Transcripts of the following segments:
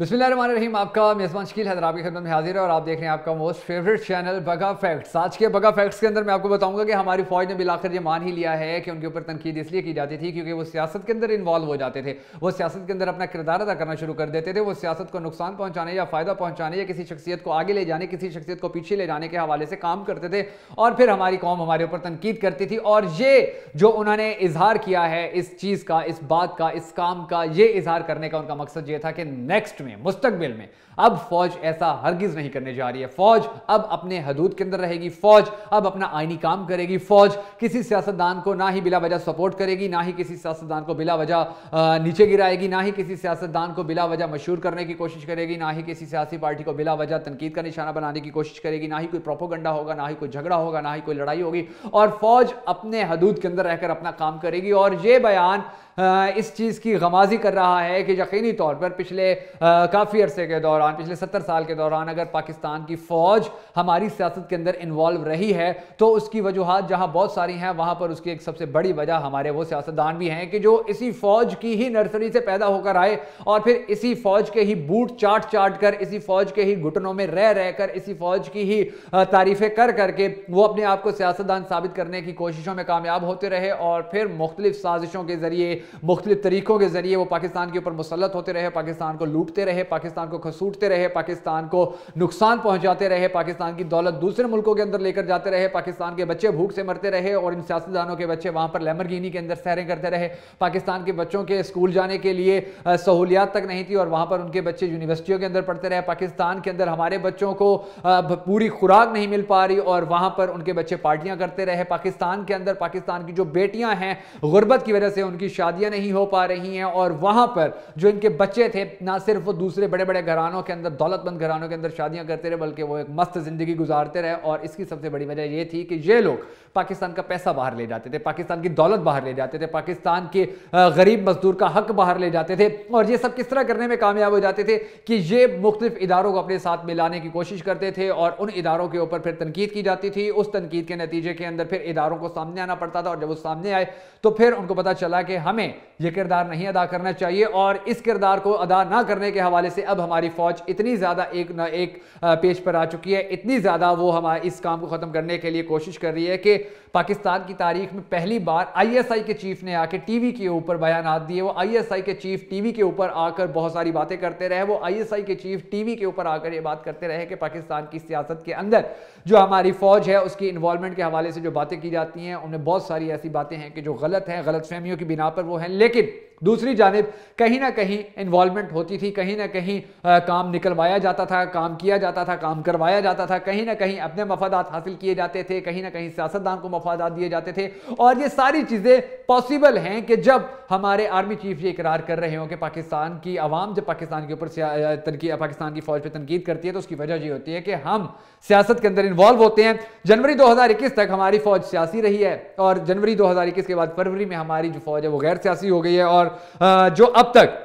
बिस्मिल्लाम आपका मेज़बान शकील हैदर आपकी खिदमत में हाजिर है और आप देख रहे हैं आपका मोस्ट फेवरेट चैनल बगा फैक्ट्स आज के बगा फैक्ट्स के अंदर मैं आपको बताऊंगा कि हमारी फ़ौज ने बिलाकर ये मान ही लिया है कि उनके ऊपर तनकीद इसलिए की जाती थी क्योंकि वो सियासत के अंदर इन्वॉल्व हो जाते थे वो सियासत के अंदर अपना किरदार अदा करना शुरू कर देते थे वो सियासत को नुकसान पहुँचाने या फ़ायदा पहुँचाने या किसी शख्सियत को आगे ले जाने किसी शख्सियत को पीछे ले जाने के हवाले से काम करते थे और फिर हमारी कौम हमारे ऊपर तनकीद करती थी और ये जो उन्होंने इजहार किया है इस चीज़ का इस बात का इस काम का ये इजहार करने का उनका मकसद ये था कि नेक्स्ट में मुस्तकबिल में अब फौज ऐसा हरगिज नहीं करने जा रही है फौज अब अपने हदूद के अंदर रहेगी फौज अब अपना आईनी काम करेगी फौज किसी सियासतदान को ना ही बिला वजह सपोर्ट करेगी ना ही किसी सियासतदान को बिला वजह नीचे गिराएगी ना ही किसी सियासतदान को बिला वजह मशहूर करने की कोशिश करेगी ना ही किसी सियासी पार्टी को बिला वजह तनकीद का निशाना बनाने की कोशिश करेगी ना ही कोई प्रोपोगंडा होगा ना ही कोई झगड़ा होगा ना ही कोई लड़ाई होगी और फौज अपने हदूद के अंदर रहकर अपना काम करेगी और ये बयान इस चीज़ की गमाजी कर रहा है कि यकीनी तौर पर पिछले काफ़ी अरसे के दौरान पिछले सत्तर साल के दौरान अगर पाकिस्तान की फ़ौज हमारी सियासत के अंदर इन्वॉल्व रही है तो उसकी वजूहत जहाँ बहुत सारी हैं वहाँ पर उसकी एक सबसे बड़ी वजह हमारे वो सियासतदान भी हैं कि जो इसी फ़ौज की ही नर्सरी से पैदा होकर आए और फिर इसी फ़ौज के ही बूट चाट चाट कर इसी फ़ौज के ही घुटनों में रह रह कर इसी फ़ौज की ही तारीफ़ें कर करके वो अपने आप को सियासतदान साबित करने की कोशिशों में कामयाब होते रहे और फिर मुख्तलिफ साजिशों के ज़रिए मुख्तलिफ तरीक़ों के ज़रिए वो पाकिस्तान के ऊपर मुसलत होते रहे पाकिस्तान को लूटते रहे पाकिस्तान को खसूटते रहे पाकिस्तान को नुकसान पहुंचाते रहे पाकिस्तान की दौलत दूसरे मुल्कों के अंदर लेकर जाते रहे पाकिस्तान के बच्चे भूख से मरते रहे और इन सियासतदानों के बच्चे वहां पर लेमरगिनी के अंदर सैरें करते रहे पाकिस्तान के बच्चों के स्कूल जाने के लिए सहूलियात तक नहीं थी और वहां पर उनके बच्चे यूनिवर्सिटियों के अंदर पढ़ते रहे पाकिस्तान के अंदर हमारे बच्चों को पूरी खुराक नहीं मिल पा रही और वहां पर उनके बच्चे पार्टियां करते रहे पाकिस्तान के अंदर पाकिस्तान की जो बेटियां हैं गुर्बत की वजह से उनकी शादियां नहीं हो पा रही हैं और वहां पर जो इनके बच्चे थे ना सिर्फ वो दूसरे बड़े बड़े घरानों के अंदर दौलतमंद घरानों के अंदर शादियां करते रहे बल्कि वो एक मस्त ज़िंदगी गुजारते रहे और इसकी सबसे बड़ी वजह ये थी कि ये लोग पाकिस्तान का पैसा बाहर ले जाते थे पाकिस्तान की दौलत बाहर ले जाते थे पाकिस्तान के गरीब मजदूर का हक बाहर ले जाते थे और ये सब किस तरह करने में कामयाब हो जाते थे कि ये मुख्तफ इदारों को अपने साथ मिलाने की कोशिश करते थे और उन इदारों के ऊपर फिर तनकीद की जाती थी उस तनकीद के नतीजे के अंदर फिर इदारों को सामने आना पड़ता था और जब वो सामने आए तो फिर उनको पता चला कि हमें यह किरदार नहीं अदा करना चाहिए और इस किरदार को अदा ना करने के हवाले से अब हमारी फौज इतनी ज़्यादा एक ना एक पेज पर आ चुकी है इतनी ज़्यादा वो हमारे इस काम को ख़त्म करने के लिए कोशिश कर रही है कि पाकिस्तान की तारीख में पहली बार आईएसआई के चीफ ने आके टीवी के ऊपर बयान दिए वो आईएसआई के चीफ टीवी के ऊपर आकर बहुत सारी बातें करते रहे वो आईएसआई के चीफ टीवी के ऊपर आकर ये बात करते रहे कि पाकिस्तान की सियासत के अंदर जो हमारी फौज है उसकी इन्वॉल्वमेंट के हवाले से जो बातें की जाती हैं उनमें बहुत सारी ऐसी बातें हैं कि जो गलत हैं गलत फहमियों की बिना पर वो हैं लेकिन दूसरी जानब कहीं ना कहीं इन्वॉल्वमेंट होती थी कहीं ना कहीं आ, काम निकलवाया जाता था काम किया जाता था काम करवाया जाता था कहीं ना कहीं अपने मफादात हासिल किए जाते थे कहीं ना कहीं सियासतदान को मफादात दिए जाते थे और ये सारी चीज़ें पॉसिबल हैं कि जब हमारे आर्मी चीफ ये इकरार कर रहे हो कि पाकिस्तान की आवाम जब पाकिस्तान के ऊपर तनकी पाकिस्तान की फौज पर तनकीद करती है तो उसकी वजह यह होती है कि हम सियासत के अंदर इन्वॉल्व होते हैं जनवरी दो हजार इक्कीस तक हमारी फौज सियासी रही है और जनवरी दो हजार इक्कीस के बाद फरवरी में हमारी जो फौज है वो गैर सियासी हो गई है और जो अब तक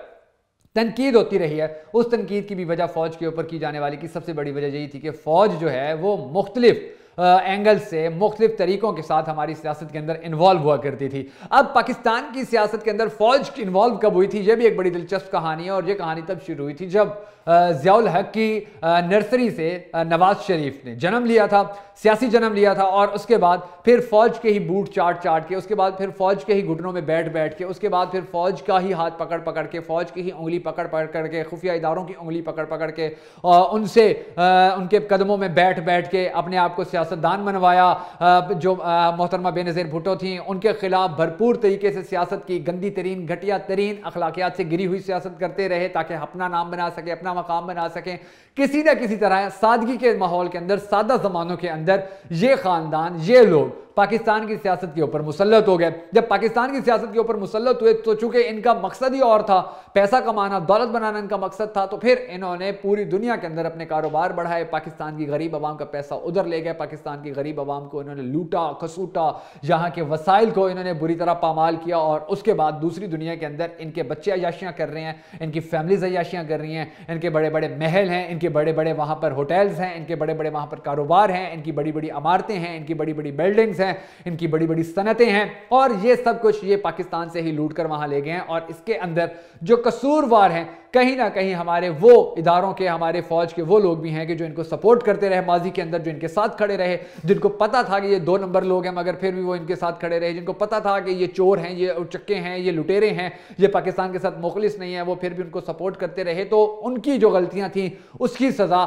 तनकीद होती रही है उस तनकीद की भी वजह फौज के ऊपर की जाने वाली की सबसे बड़ी वजह यही थी कि फौज जो है वो मुख्तलिफ़ एंगल से मुख्तलिफ तरीकों के साथ हमारी सियासत के अंदर इन्वॉल्व हुआ करती थी अब पाकिस्तान की सियासत के अंदर फौज इन्वॉल्व कब हुई थी यह भी एक बड़ी दिलचस्प कहानी है और यह कहानी तब शुरू हुई थी जब जियाउल हक की नर्सरी से नवाज शरीफ ने जन्म लिया था सियासी जन्म लिया था और उसके बाद फिर फौज के ही बूट चाट चाट के उसके बाद फिर फौज के ही घुटनों में बैठ बैठ के उसके बाद फिर फौज का ही हाथ पकड़ पकड़ के फौज की ही उंगली पकड़ पकड़ करके खुफिया इदारों की उंगली पकड़ पकड़ के उनसे उनके कदमों में बैठ बैठ के अपने आप को सियासतदान बनवाया जो मोहतरमा बेनज़ीर भुट्टो थी उनके खिलाफ भरपूर तरीके से सियासत की गंदी तरीन घटिया तरीन अखलाकियात से गिरी हुई सियासत करते रहे ताकि अपना नाम बना सके अपना मकाम बना सकें किसी ना किसी तरह सादगी के माहौल के अंदर सादा ज़मानों के अंदर ये ख़ानदान ये लोग पाकिस्तान की सियासत के ऊपर मुसलत हो गए जब पाकिस्तान की सियासत के ऊपर मुसलत हुए तो चूंकि इनका मकसद ही और था पैसा कमाना दौलत बनाना इनका मकसद था तो फिर इन्होंने पूरी दुनिया के अंदर अपने कारोबार बढ़ाए पाकिस्तान की गरीब आवाम का पैसा उधर ले गए पाकिस्तान की गरीब आवाम को इन्होंने लूटा खसूटा यहाँ के वसाइल को इन्होंने बुरी तरह पामाल किया और उसके बाद दूसरी दुनिया के अंदर इनके बच्चे अयाशियाँ कर रहे हैं इनकी फैमिलीज अयाशियाँ कर रही हैं इनके बड़े बड़े महल हैं इनके बड़े बड़े वहाँ पर होटल्स हैं इनके बड़े बड़े वहाँ पर कारोबार हैं इनकी बड़ी बड़ी इमारतें हैं इनकी बड़ी बड़ी बिल्डिंग्स हैं इनकी बड़ी बड़ी सनतें हैं और ये सब कुछ ये पाकिस्तान से ही लूट कर वहां ले गए हैं और इसके अंदर जो कसूरवार हैं कहीं ना कहीं हमारे वो इदारों के हमारे फौज के वो लोग भी हैं कि जो इनको सपोर्ट करते रहे माजी के अंदर जो इनके साथ खड़े रहे जिनको पता था कि ये दो नंबर लोग हैं मगर फिर भी वो इनके साथ खड़े रहे जिनको पता था कि ये चोर हैं ये उचक्के हैं ये लुटेरे हैं ये पाकिस्तान के साथ मुखलिस नहीं है वो फिर भी उनको सपोर्ट करते रहे तो उनकी जो गलतियां थी उसकी सजा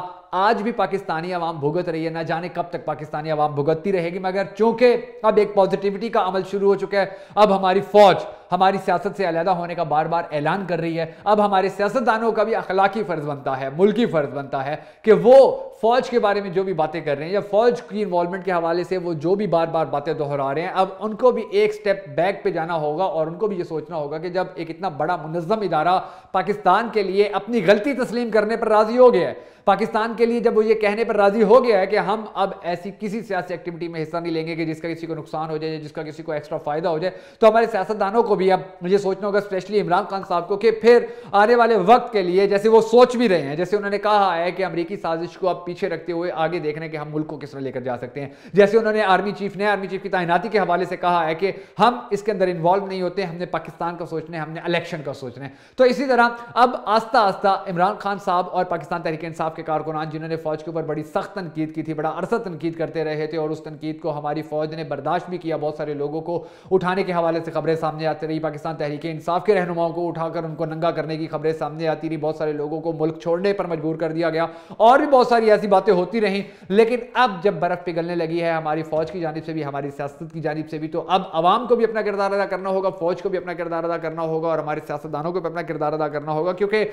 आज भी पाकिस्तानी आवाम भुगत रही है ना जाने कब तक पाकिस्तानी आवाम भुगतती रहेगी मगर चूंकि अब एक पॉजिटिविटी का अमल शुरू हो चुका है अब हमारी फौज हमारी सियासत से अलहदा होने का बार बार ऐलान कर रही है अब हमारे सियासतदानों का भी अखलाकी फ़र्ज़ बनता है मुल्की फ़र्ज़ बनता है कि वो फौज के बारे में जो भी बातें कर रहे हैं या फौज की इन्वॉल्वमेंट के हवाले से वो जो भी बार बार बातें दोहरा रहे हैं अब उनको भी एक स्टेप बैक पे जाना होगा और उनको भी ये सोचना होगा कि जब एक इतना बड़ा मुनजम इदारा पाकिस्तान के लिए अपनी गलती तस्लीम करने पर राजी हो गया है पाकिस्तान के लिए जब वो ये कहने पर राजी हो गया है कि हम अब ऐसी किसी सियासी एक्टिविटी में हिस्सा नहीं लेंगे कि जिसका किसी को नुकसान हो जाए जिसका किसी को एक्स्ट्रा फायदा हो जाए तो हमारे सियासतदानों को भी अब मुझे सोचना होगा स्पेशली इमरान खान साहब को कि फिर आने वाले वक्त के लिए जैसे वो सोच भी रहे हैं जैसे उन्होंने कहा है कि अमरीकी साजिश को अब पीछे रखते हुए आगे देख रहे हैं कि हम मुल्क को किस तरह लेकर जा सकते हैं जैसे उन्होंने आर्मी चीफ ने आर्मी चीफ की तैनाती के हवाले से कहा है कि हम इसके अंदर इन्वॉल्व नहीं होते हमने पाकिस्तान का सोचना है हमने इलेक्शन का सोचना है तो इसी तरह अब आस्ता आस्ता इमरान खान साहब और पाकिस्तान तहरीक इंसाफ के कारकुनान जिन्होंने फौज के ऊपर बड़ी सख्त तनकीद की थी बड़ा अरसा तनकीद करते रहे थे और उस तनकीद को हमारी फौज ने बर्दाश्त भी किया बहुत सारे लोगों को उठाने के हवाले से खबरें सामने आती रही पाकिस्तान तहरीक इंसाफ के रहनुमाओं को उठाकर उनको नंगा करने की खबरें सामने आती रही बहुत सारे लोगों को मुल्क छोड़ने पर मजबूर कर दिया गया और भी बहुत सारी ऐसी बातें होती रहीं लेकिन अब जब बर्फ पिघलने लगी है हमारी फौज की जानब से भी हमारी सियासत की जानब से भी तो अब आवाम को भी अपना किरदार अदा करना होगा फौज को भी अपना किरदार अदा करना होगा और हमारे सियासतदानों को भी अपना किरदार अदा करना होगा क्योंकि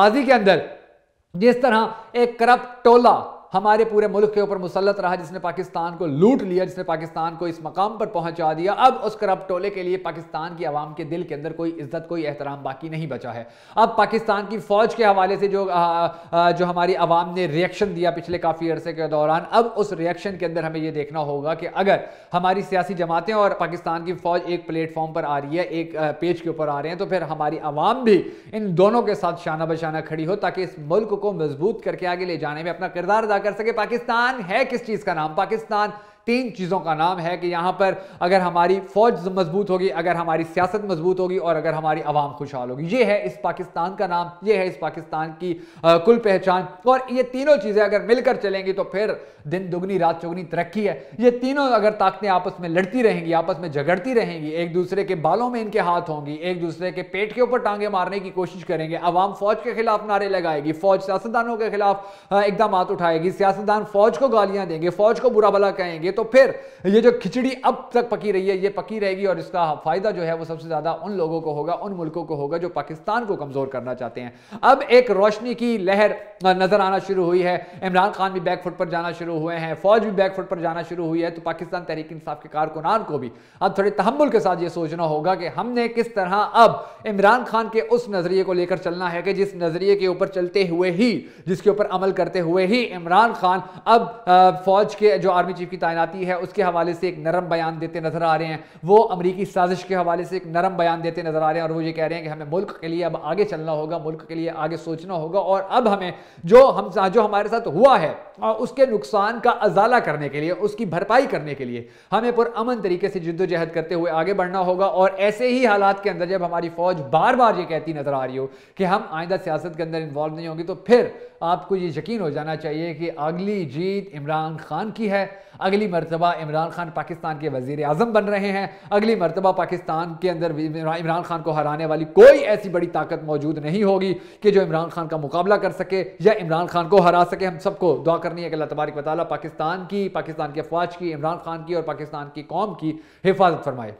माजी के अंदर जिस तरह एक करप्ट टोला हमारे पूरे मुल्क के ऊपर मुसलत रहा जिसने पाकिस्तान को लूट लिया जिसने पाकिस्तान को इस मकाम पर पहुंचा दिया अब उस करप टोले के लिए पाकिस्तान की आवाम के दिल के अंदर कोई इज्जत कोई एहतराम बाकी नहीं बचा है अब पाकिस्तान की फौज के हवाले से जो आ, आ, जो हमारी आवाम ने रिएक्शन दिया पिछले काफ़ी अरसे के दौरान अब उस रिएक्शन के अंदर हमें यह देखना होगा कि अगर हमारी सियासी जमातें और पाकिस्तान की फौज एक प्लेटफॉर्म पर आ रही है एक पेज के ऊपर आ रहे हैं तो फिर हमारी आवाम भी इन दोनों के साथ शाना बशाना खड़ी हो ताकि इस मुल्क को मजबूत करके आगे ले जाने में अपना किरदार अदा कर सके पाकिस्तान है किस चीज का नाम पाकिस्तान तीन चीज़ों का नाम है कि यहां पर अगर हमारी फौज मजबूत होगी अगर हमारी सियासत मजबूत होगी और अगर हमारी आवाम खुशहाल होगी यह है इस पाकिस्तान का नाम यह है इस पाकिस्तान की आ, कुल पहचान और ये तीनों चीज़ें अगर मिलकर चलेंगी तो फिर दिन दुगनी रात चौगनी तरक्की है ये तीनों अगर ताकतें आपस में लड़ती रहेंगी आपस में झगड़ती रहेंगी एक दूसरे के बालों में इनके हाथ होंगी एक दूसरे के पेट के ऊपर टांगे मारने की कोशिश करेंगे अवाम फौज के खिलाफ नारे लगाएगी फौज सियासतदानों के खिलाफ इकदाम उठाएगी सियासतदान फौज को गालियां देंगे फौज को बुरा भला कहेंगे तो तो फिर ये जो खिचड़ी अब तक पकी रही है ये पकी रहेगी और इसका फायदा जो है वो सबसे ज्यादा उन लोगों को होगा उन मुल्कों को होगा जो पाकिस्तान को कमजोर करना चाहते हैं अब एक रोशनी की लहर नजर आना शुरू हुई है इमरान खान भी बैकफुट पर जाना शुरू हुए हैं फौज भी बैकफुट पर जाना शुरू हुई है तो पाकिस्तान तहरीक इंसाफ के कारकुनान को भी अब थोड़े तहमुल के साथ ये सोचना होगा कि हमने किस तरह अब इमरान खान के उस नजरिए को लेकर चलना है कि जिस नजरिए के ऊपर चलते हुए ही जिसके ऊपर अमल करते हुए ही इमरान खान अब फौज के जो आर्मी चीफ की तैनात आती है उसके हवाले से एक नरम बयान देते नजर आ रहे हैं वो अमरीकी साजिश के हवाले से एक नरम बयान देते नजर आ रहे हैं और वो ये कह रहे हैं कि हमें मुल्क के लिए अब आगे चलना होगा मुल्क के लिए आगे सोचना होगा और अब हमें जो हम जो हमारे साथ हुआ है और उसके नुकसान का अजाला करने के लिए उसकी भरपाई करने के लिए हमें पुरअमन तरीके से जिद्दोजहद करते हुए आगे बढ़ना होगा और ऐसे ही हालात के अंदर जब हमारी फौज बार बार ये कहती नजर आ रही हो कि हम आइंदा सियासत के अंदर इन्वॉल्व नहीं होंगे तो फिर आपको ये यकीन हो जाना चाहिए कि अगली जीत इमरान खान की है अगली मरतबा इमरान खान पाकिस्तान के वजीर अजम बन रहे हैं अगली मरतबा पाकिस्तान के अंदर इमरान खान को हराने वाली कोई ऐसी बड़ी ताकत मौजूद नहीं होगी कि जो इमरान खान का मुकाबला कर सके या इमरान खान को हरा सके हम सबको दुआ करनी है कि अल्लाह तबारक वाली पाकिस्तान की पाकिस्तान के अफवाज की इमरान खान की और पाकिस्तान की कौम की हिफाजत फरमाए